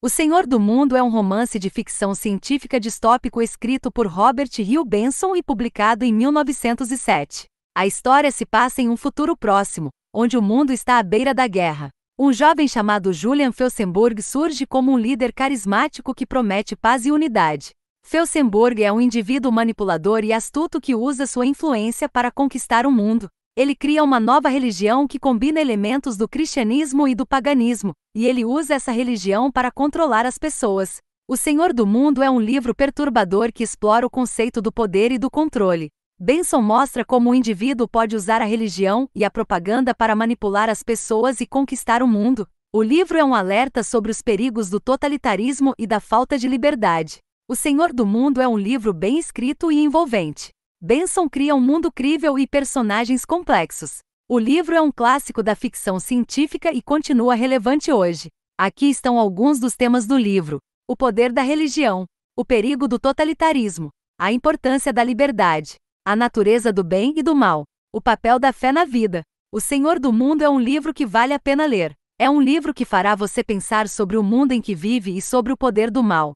O Senhor do Mundo é um romance de ficção científica distópico escrito por Robert Hill Benson e publicado em 1907. A história se passa em um futuro próximo, onde o mundo está à beira da guerra. Um jovem chamado Julian Felsenburg surge como um líder carismático que promete paz e unidade. Felsenburg é um indivíduo manipulador e astuto que usa sua influência para conquistar o mundo. Ele cria uma nova religião que combina elementos do cristianismo e do paganismo, e ele usa essa religião para controlar as pessoas. O Senhor do Mundo é um livro perturbador que explora o conceito do poder e do controle. Benson mostra como o indivíduo pode usar a religião e a propaganda para manipular as pessoas e conquistar o mundo. O livro é um alerta sobre os perigos do totalitarismo e da falta de liberdade. O Senhor do Mundo é um livro bem escrito e envolvente. Benson cria um mundo crível e personagens complexos. O livro é um clássico da ficção científica e continua relevante hoje. Aqui estão alguns dos temas do livro: o poder da religião, o perigo do totalitarismo, a importância da liberdade, a natureza do bem e do mal, o papel da fé na vida. O Senhor do Mundo é um livro que vale a pena ler. É um livro que fará você pensar sobre o mundo em que vive e sobre o poder do mal.